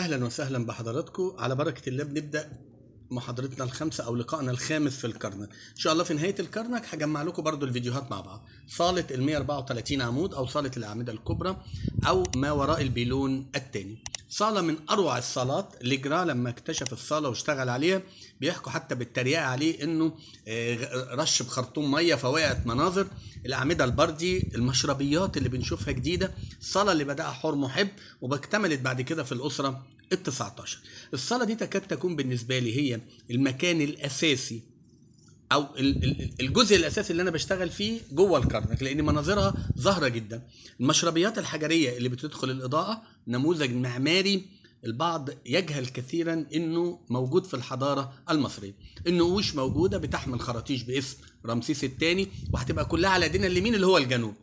اهلا وسهلا بحضراتكم على بركه الله بنبدا محاضرتنا الخامسه او لقائنا الخامس في الكرنك ان شاء الله في نهايه الكرنك هجمع لكم برضو الفيديوهات مع بعض صاله ال 134 عمود او صاله الاعمده الكبرى او ما وراء البيلون الثاني صاله من اروع الصالات لجرا لما اكتشف الصاله واشتغل عليها بيحكوا حتى بالتريقه عليه انه آه، رش بخرطوم ميه فوقعت مناظر الاعمده البردي المشربيات اللي بنشوفها جديده الصلاه اللي بداها حور محب واكتملت بعد كده في الاسره ال 19 الصلاه دي تكاد تكون بالنسبه لي هي المكان الاساسي او الجزء الاساسي اللي انا بشتغل فيه جوه الكرنك لان مناظرها ظاهره جدا المشربيات الحجريه اللي بتدخل الاضاءه نموذج معماري البعض يجهل كثيرا انه موجود في الحضاره المصريه النقوش موجوده بتحمل خراطيش باسم رمسيس الثاني وهتبقى كلها على يدنا اليمين اللي هو الجنوب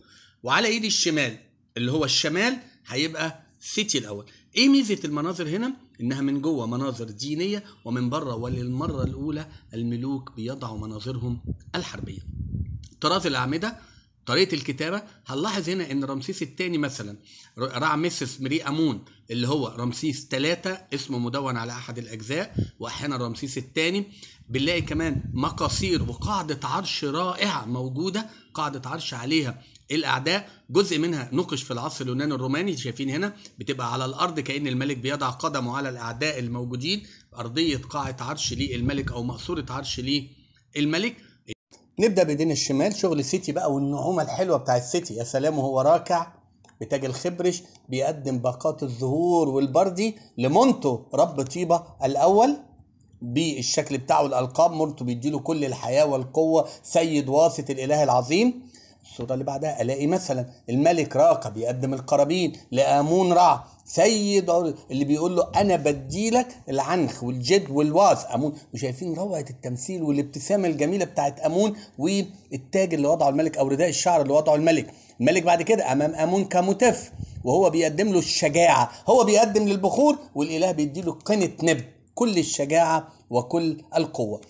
وعلى ايد الشمال اللي هو الشمال هيبقى سيتي الاول ايه ميزه المناظر هنا انها من جوه مناظر دينيه ومن بره وللمره الاولى الملوك بيضعوا مناظرهم الحربيه طراز الاعمده طريقه الكتابه هنلاحظ هنا ان رمسيس الثاني مثلا راع ميسس مري امون اللي هو رمسيس ثلاثة اسمه مدون على احد الاجزاء واحيانا رمسيس الثاني بنلاقي كمان مقاصير وقاعده عرش رائعه موجوده قاعده عرش عليها الاعداء جزء منها نقش في العصر اليوناني الروماني شايفين هنا بتبقى على الارض كان الملك بيضع قدمه على الاعداء الموجودين ارضيه قاعه عرش للملك او مقصوره عرش للملك نبدا بايدين الشمال شغل سيتي بقى والنعومه الحلوه بتاع السيتي يا سلام وهو راكع بتاج الخبرش بيقدم باقات الزهور والبردي لمونتو رب طيبه الاول بالشكل بتاعه الالقاب مونتو بيديله كل الحياه والقوه سيد واسط الاله العظيم الصوره اللي بعدها الاقي مثلا الملك راقه بيقدم القرابين لامون رع سيد اللي بيقول له انا بديلك العنخ والجد والواث امون وشايفين روعه التمثيل والابتسامه الجميله بتاعت امون والتاج اللي وضعه الملك او رداء الشعر اللي وضعه الملك الملك بعد كده امام امون كمتف وهو بيقدم له الشجاعه هو بيقدم للبخور والاله بيديله قنه نب كل الشجاعه وكل القوه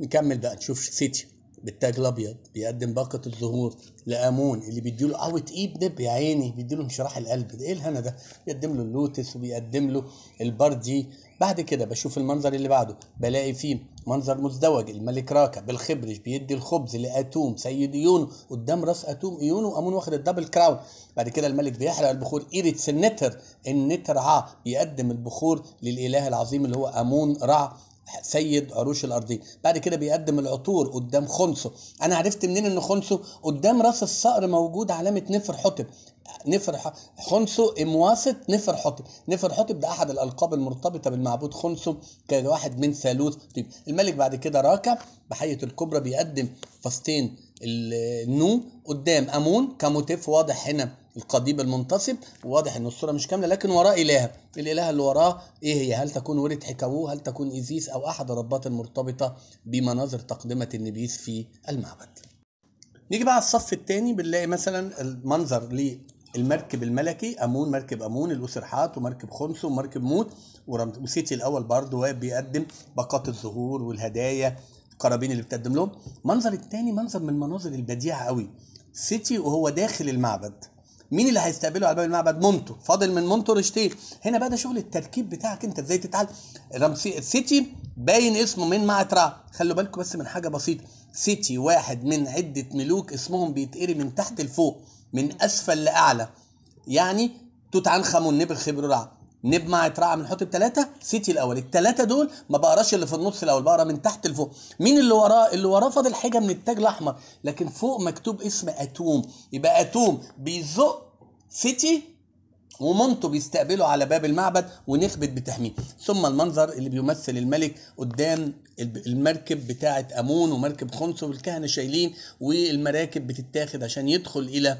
نكمل بقى نشوف سيتي بالتاج الابيض بيقدم باقه الزهور لامون اللي بيديله قوه آه، ايد نب يا عيني بيديله انشراح القلب ده ايه الهنا ده بيقدم له اللوتس وبيقدم له البردي بعد كده بشوف المنظر اللي بعده بلاقي فيه منظر مزدوج الملك راكا بالخبرش بيدي الخبز لاتوم سيد يونو قدام راس اتوم يونو وامون واخد الدبل كراون بعد كده الملك بيحرق البخور ايريت النتر النتر ع بيقدم البخور للاله العظيم اللي هو امون رع سيد عروش الارضيه بعد كده بيقدم العطور قدام خنصو انا عرفت منين ان خنصو قدام راس الصقر موجود علامه نفر حطب نفر خنصو امواسط نفر حطب نفر حطب ده احد الالقاب المرتبطه بالمعبود كان واحد من ثالوث طيب الملك بعد كده راكع بحيه الكبرى بيقدم فاستين النو قدام امون كموتيف واضح هنا القضيب المنتصب واضح ان الصوره مش كامله لكن وراه الهه الالهه اللي وراه ايه هي هل تكون ورد حكاوو هل تكون ايزيس او احد الربات المرتبطه بمناظر تقدمه النبيذ في المعبد نيجي بقى على الصف الثاني بنلاقي مثلا المنظر للمركب الملكي امون مركب امون الاسرحات ومركب خمس ومركب موت وسيتي الاول برضه واقف بيقدم باقات الزهور والهدايا القرابين اللي بتقدم لهم المنظر الثاني منظر من المناظر البديعه قوي سيتي وهو داخل المعبد مين اللي هيستقبله على باب المعبد مونتو فاضل من مونتو رشتين هنا بقى ده شغل التركيب بتاعك انت ازاي تتعلم رمسي سيتي باين اسمه من معترا خلوا بالكم بس من حاجه بسيطه سيتي واحد من عده ملوك اسمهم بيتقري من تحت لفوق من اسفل لاعلى يعني توت عنخ امون نبر خبرع نب مع اترعى من حطب سيتي الأول الثلاثة دول ما بقراش اللي في النص الأول بقرا من تحت لفوق مين اللي وراه اللي وراه فاضل حاجة من التاج الأحمر لكن فوق مكتوب اسم أتوم يبقى أتوم بيزق فتي ومنته بيستقبلوا على باب المعبد ونخبت بتحميه ثم المنظر اللي بيمثل الملك قدام المركب بتاعة أمون ومركب خنص والكهنة شايلين والمراكب بتتاخد عشان يدخل إلى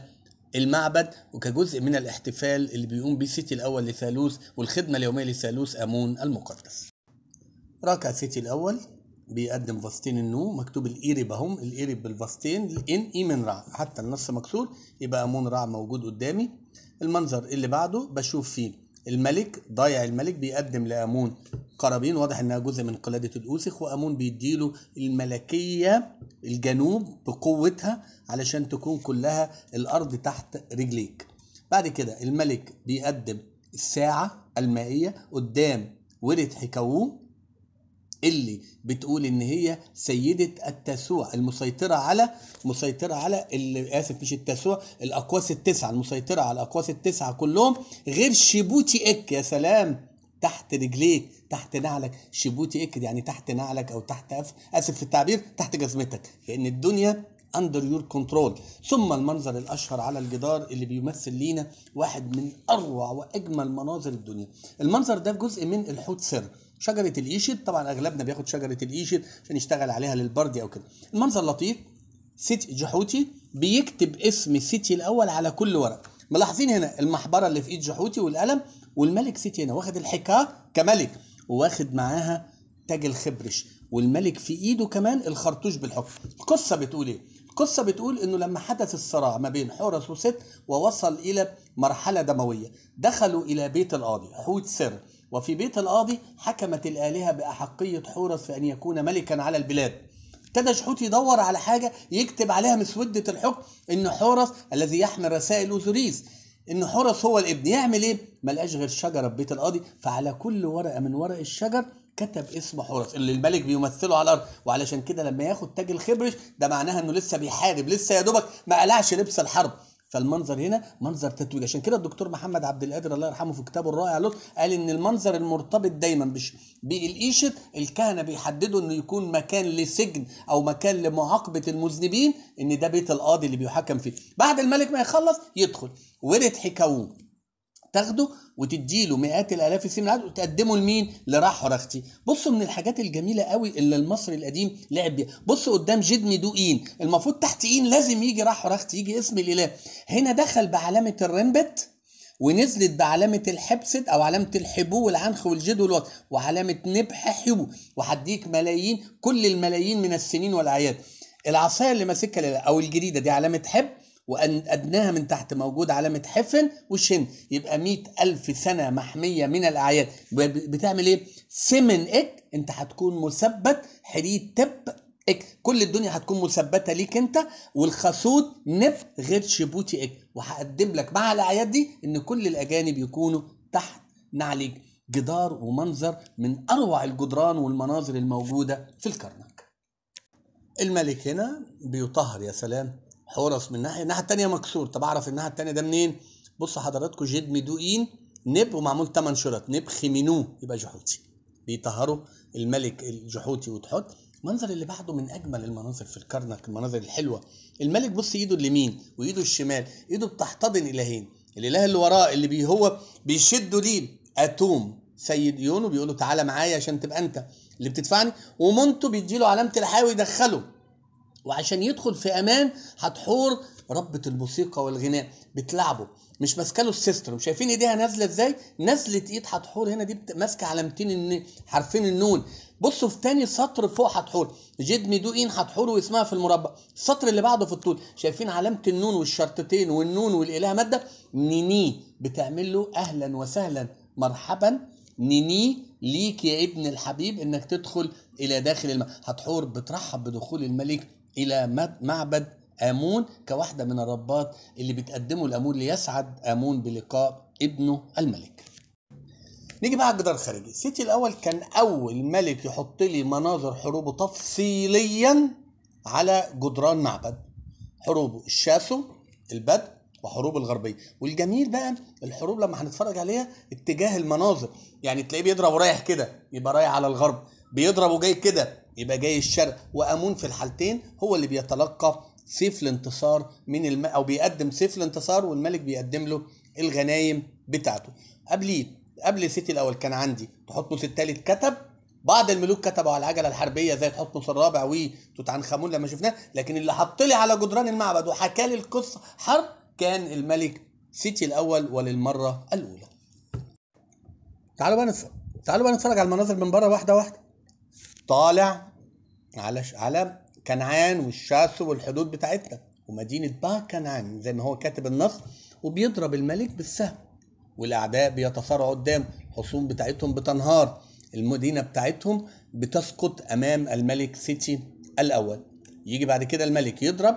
المعبد وكجزء من الاحتفال اللي بيقوم بيه سيتي الأول لثالوث والخدمة اليومية لثالوث أمون المقدس ركع سيتي الأول بيقدم فاستين النو مكتوب الإيرب اهم الإيرب بالفاستين الإن إي من رع حتى النص مكسور يبقى أمون رع موجود قدامي المنظر اللي بعده بشوف فيه الملك ضايع الملك بيقدم لأمون قرابين واضح إنها جزء من قلادة الأوسخ وأمون بيديله الملكية الجنوب بقوتها علشان تكون كلها الأرض تحت رجليك بعد كده الملك بيقدم الساعة المائية قدام ورد حكاوه اللي بتقول ان هي سيده التسوع المسيطره على مسيطره على اسف مش التسوع الاقواس التسعه المسيطره على الاقواس التسعه كلهم غير شيبوتي اك يا سلام تحت رجليك تحت نعلك شيبوتي اك يعني تحت نعلك او تحت أف... اسف في التعبير تحت جزمتك لان الدنيا اندر يور كنترول ثم المنظر الاشهر على الجدار اللي بيمثل لينا واحد من اروع واجمل مناظر الدنيا المنظر ده جزء من الحوت سر شجره الإيشد طبعا اغلبنا بياخد شجره الإيشد عشان يشتغل عليها للبردي او كده المنظر لطيف سيتي جحوتي بيكتب اسم سيتي الاول على كل ورق ملاحظين هنا المحبره اللي في ايد جحوتي والقلم والملك سيتي هنا واخد الحكاه كملك وواخد معاها تاج الخبرش والملك في ايده كمان الخرطوش بالحكم القصه بتقول ايه القصه بتقول انه لما حدث الصراع ما بين حورس وست ووصل الى مرحله دمويه دخلوا الى بيت القاضي حوت سر وفي بيت القاضي حكمت الآلهة بأحقية حورس في أن يكون ملكا على البلاد ابتدى شحوت يدور على حاجة يكتب عليها مسودة الحكم إن حورس الذي يحمل رسائل أوزوريس إن حورس هو الابن يعمل إيه؟ ملقاش غير شجرة في بيت القاضي فعلى كل ورقة من ورق الشجر كتب اسم حورس اللي الملك بيمثله على الارض وعلشان كده لما ياخد تاج الخبرش ده معناها انه لسه بيحارب لسه يا دوبك ما قلعش لبس الحرب فالمنظر هنا منظر تتويج عشان كده الدكتور محمد عبد القادر الله يرحمه في كتابه الرائع لطف قال ان المنظر المرتبط دايما بالايشت الكهنه بيحددوا انه يكون مكان لسجن او مكان لمعاقبه المذنبين ان ده بيت القاضي اللي بيحكم فيه بعد الملك ما يخلص يدخل ورد حكاوه تاخده وتدي له مئات الالاف السنين من العدد وتقدمه لمين؟ لراح اختي بصوا من الحاجات الجميله قوي اللي المصري القديم لعب بيها بصوا قدام جد مدوقين المفروض تحت اين لازم يجي راح اختي يجي اسم الاله هنا دخل بعلامه الرنبت ونزلت بعلامة الحبسد أو علامة الحبو والعنخ والجد والوقت وعلامة نبح حبو وهديك ملايين كل الملايين من السنين والأعياد العصاية اللي ماسكها أو الجريدة دي علامة حب وأدناها من تحت موجود علامة حفن وشن يبقى مئة ألف سنة محمية من الأعياد بتعمل إيه؟ سمن إك أنت هتكون مثبت حريد تب إك كل الدنيا هتكون مثبتة ليك أنت والخسود نف غير شبوتي إك وهقدم لك مع الأعياد دي إن كل الأجانب يكونوا تحت نعليك جدار ومنظر من أروع الجدران والمناظر الموجودة في الكرنك الملك هنا بيطهر يا سلام حورس من ناحيه الناحيه الثانيه مكسور طب اعرف الناحيه الثانيه ده منين بص حضراتكم جد مدوئين نب ومعمول 8 شرط نب خمينوه يبقى جحوتي بيطهروا الملك الجحوتي وتحط المنظر اللي بعده من اجمل المناظر في الكرنك المناظر الحلوه الملك بص ايده اليمين وايده الشمال ايده بتحتضن الهين الاله اللي وراه اللي بي هو بيشده ليه اتوم سيد يونو بيقول له تعالى معايا عشان تبقى انت اللي بتدفعني ومنتو بيديله علامه الحيوي يدخله وعشان يدخل في امان هتحور ربة الموسيقى والغناء بتلعبه مش ماسكه له السيستر شايفين ايديها نازله ازاي نازله ايد حتحور هنا دي ماسكه علامتين الن... حرفين النون بصوا في تاني سطر فوق حتحور جد ميدوئين حتحور واسمها في المربع السطر اللي بعده في الطول شايفين علامه النون والشرطتين والنون والاله ماده نيني بتعمل له اهلا وسهلا مرحبا نيني ليك يا ابن الحبيب انك تدخل الى داخل الملك هتحور بترحب بدخول الملك الى معبد امون كواحده من الربات اللي بتقدمه لامون ليسعد امون بلقاء ابنه الملك نيجي بقى على الجدار الخارجي سيتي الاول كان اول ملك يحط لي مناظر حروبه تفصيليا على جدران معبد حروبه الشاسو البدء وحروب الغربيه والجميل بقى الحروب لما هنتفرج عليها اتجاه المناظر يعني تلاقيه بيضرب ورايح كده يبقى رايح على الغرب بيضرب وجاي كده يبقى جاي الشرق وامون في الحالتين هو اللي بيتلقى سيف الانتصار من الم... او بيقدم سيف الانتصار والملك بيقدم له الغنايم بتاعته قبليه قبل سيتي الاول كان عندي تحتمس الثالث كتب بعض الملوك كتبوا على العجله الحربيه زي تحتمس الرابع وتوت عنخ امون لما شفناه لكن اللي حط لي على جدران المعبد وحكى لي القصه حرب كان الملك سيتي الاول وللمره الاولى تعالوا بقى نتفرج تعالوا بقى نتفرج على المناظر من بره واحده واحده طالع على على كنعان والشاس والحدود بتاعتنا ومدينه با كنعان زي ما هو كاتب النص وبيضرب الملك بالسهم والاعداء بيتصارعوا قدام الحصون بتاعتهم بتنهار المدينه بتاعتهم بتسقط امام الملك سيتي الاول يجي بعد كده الملك يضرب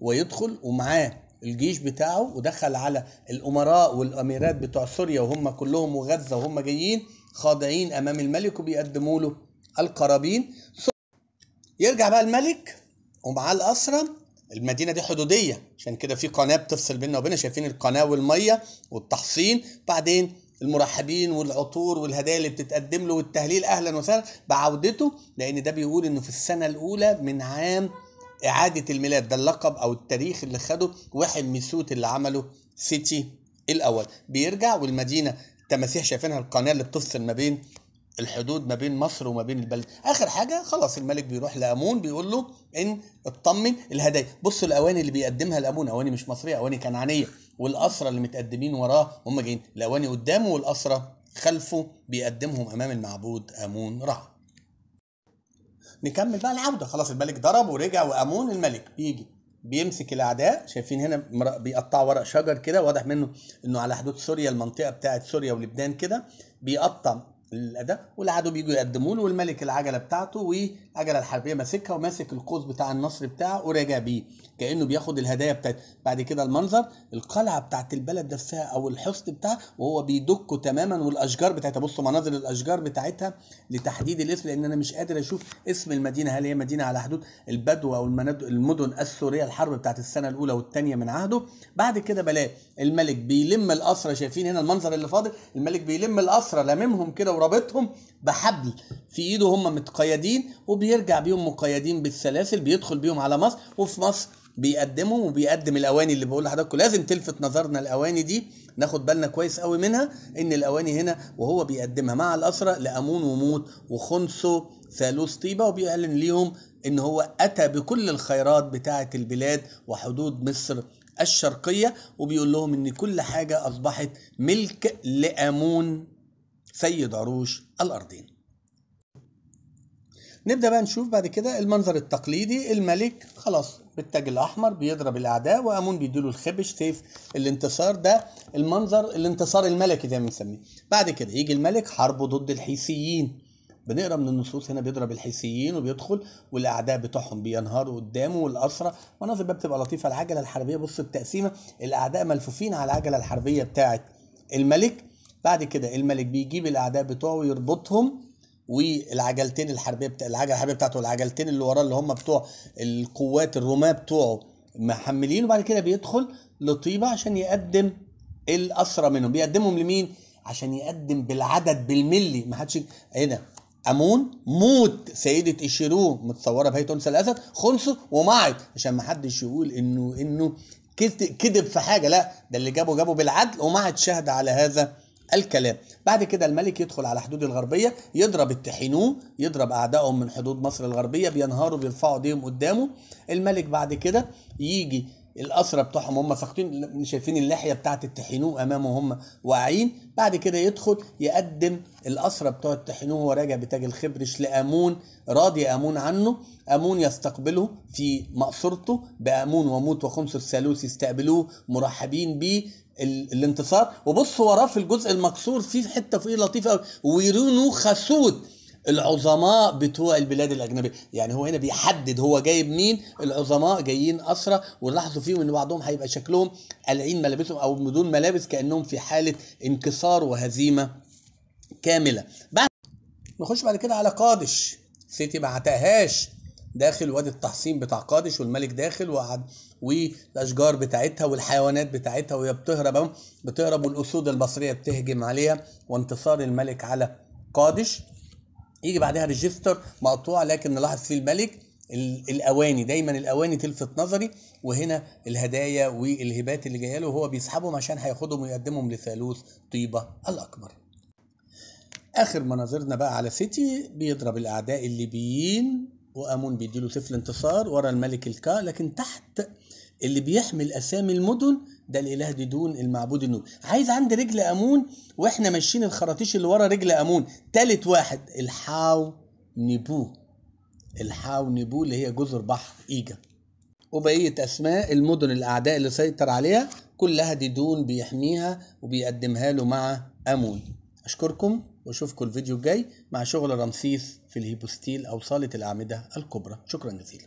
ويدخل ومعاه الجيش بتاعه ودخل على الامراء والاميرات بتوع سوريا وهم كلهم وغزه وهم جايين خاضعين امام الملك وبيقدموا له القرابين يرجع بقى الملك ومعاه الأسرة المدينة دي حدودية عشان كده في قناة بتفصل بيننا وبينها شايفين القناة والمية والتحصين بعدين المرحبين والعطور والهدايا اللي بتتقدم له والتهليل أهلا وسهلا بعودته لأن ده بيقول إنه في السنة الأولى من عام إعادة الميلاد ده اللقب أو التاريخ اللي خده واحد ميسوت اللي عمله سيتي الأول بيرجع والمدينة التماسيح شايفينها القناة اللي بتفصل ما بين الحدود ما بين مصر وما بين البلد اخر حاجه خلاص الملك بيروح لامون بيقول له ان اطمن الهدايا بص الاواني اللي بيقدمها لامون اواني مش مصريه اواني كنعانيه والاسرى اللي متقدمين وراه هم جايين الاواني قدامه والاسرى خلفه بيقدمهم امام المعبود امون رع نكمل بقى العوده خلاص الملك ضرب ورجع وامون الملك بيجي بيمسك الاعداء شايفين هنا بيقطع ورق شجر كده واضح منه انه على حدود سوريا المنطقه بتاعه سوريا ولبنان كده بيقطع الاداء والعدو بيجوا يقدموا له والملك العجله بتاعته العجله الحربيه ماسكها وماسك القوس بتاع النصر بتاعه وراجع بيه كانه بياخد الهدايا بتاعته بعد كده المنظر القلعه بتاعت البلد نفسها او الحصن بتاعه وهو بيدكه تماما والاشجار بتاعتها بصوا مناظر الاشجار بتاعتها لتحديد الاسم لان انا مش قادر اشوف اسم المدينه هل هي مدينه على حدود البدو او المدن السوريه الحرب بتاعت السنه الاولى والثانيه من عهده بعد كده بلاقي الملك بيلم الاسرى شايفين هنا المنظر اللي فاضل الملك بيلم الاسرى لاممهم كده ورابطهم بحبل في ايده هم متقيدين وبي بيرجع بيهم مقيدين بالسلاسل بيدخل بيهم على مصر وفي مصر بيقدمهم وبيقدم الاواني اللي بقول لحضراتكم لازم تلفت نظرنا الاواني دي ناخد بالنا كويس قوي منها ان الاواني هنا وهو بيقدمها مع الاسرى لامون وموت وخنسو ثالوث طيبه وبيعلن ليهم ان هو اتى بكل الخيرات بتاعه البلاد وحدود مصر الشرقيه وبيقول لهم ان كل حاجه اصبحت ملك لامون سيد عروش الارضين نبدأ بقى نشوف بعد كده المنظر التقليدي الملك خلاص بالتاج الأحمر بيضرب الأعداء وأمون بيديله الخبش سيف الانتصار ده المنظر الانتصار الملكي زي ما بنسميه بعد كده يجي الملك حربه ضد الحيثيين بنقرا من النصوص هنا بيضرب الحيثيين وبيدخل والاعداء بتوعهم بينهاروا قدامه والاسرى مناظر بقى بتبقى لطيفه العجله الحربيه بص التقسيمه الاعداء ملفوفين على العجله الحربيه بتاعه الملك بعد كده الملك بيجيب الاعداء بتوعه ويربطهم والعجلتين الحربيه بتا... العجله الحربيه بتاعته والعجلتين اللي وراه اللي هم بتوع القوات الرماه بتوعه محملين وبعد كده بيدخل لطيبه عشان يقدم الاسرى منهم بيقدمهم لمين؟ عشان يقدم بالعدد بالملي ما حدش هنا إيه امون موت سيده اشيرو متصوره بهيئه انثى الاسد خنصر ومعت عشان ما حدش يقول انه انه كذب في حاجه لا ده اللي جابه جابه بالعدل ومعت شهد على هذا الكلام بعد كده الملك يدخل على حدود الغربية يضرب التحينوه يضرب أعدائهم من حدود مصر الغربية بينهاروا بيرفعوا ديهم قدامه الملك بعد كده يجي الأسرة بتوعهم هم ساقطين شايفين اللحية بتاعة التحينوه أمامه هم واعيين بعد كده يدخل يقدم الأسرة بتوع التحينوه وهو راجع بتاج الخبرش لأمون راضي أمون عنه أمون يستقبله في مقصورته بأمون وموت وخمس الثالوث يستقبلوه مرحبين بيه الانتصار وبص وراه في الجزء المكسور في حته فيه لطيفه قوي ويرونوا خسود العظماء بتوع البلاد الاجنبيه يعني هو هنا بيحدد هو جايب مين العظماء جايين اسرى ولاحظوا فيهم ان بعضهم هيبقى شكلهم قالعين ملابسهم او بدون ملابس كانهم في حاله انكسار وهزيمه كامله بعد نخش بعد كده على قادش سيتي ما عتقهاش داخل وادي التحصين بتاع قادش والملك داخل وقعد والاشجار بتاعتها والحيوانات بتاعتها وهي بتهرب بتهرب والاسود المصريه بتهجم عليها وانتصار الملك على قادش يجي بعدها ريجستر مقطوع لكن نلاحظ فيه الملك الاواني دايما الاواني تلفت نظري وهنا الهدايا والهبات اللي جايه له وهو بيسحبهم عشان هياخدهم ويقدمهم لثالوث طيبه الاكبر اخر مناظرنا بقى على سيتي بيضرب الاعداء الليبيين وامون بيديله سفل انتصار ورا الملك الكا لكن تحت اللي بيحمل اسامي المدن ده الاله ديدون المعبود النوبي عايز عند رجل امون واحنا ماشيين الخراطيش اللي ورا رجل امون ثالث واحد الحاو نبو الحاو نبو اللي هي جزر بحر ايجا وبقيه اسماء المدن الاعداء اللي سيطر عليها كلها ديدون بيحميها وبيقدمها له مع امون اشكركم واشوفكم الفيديو الجاي مع شغل رمسيس في الهيبوستيل او صاله الاعمده الكبرى شكرا جزيلا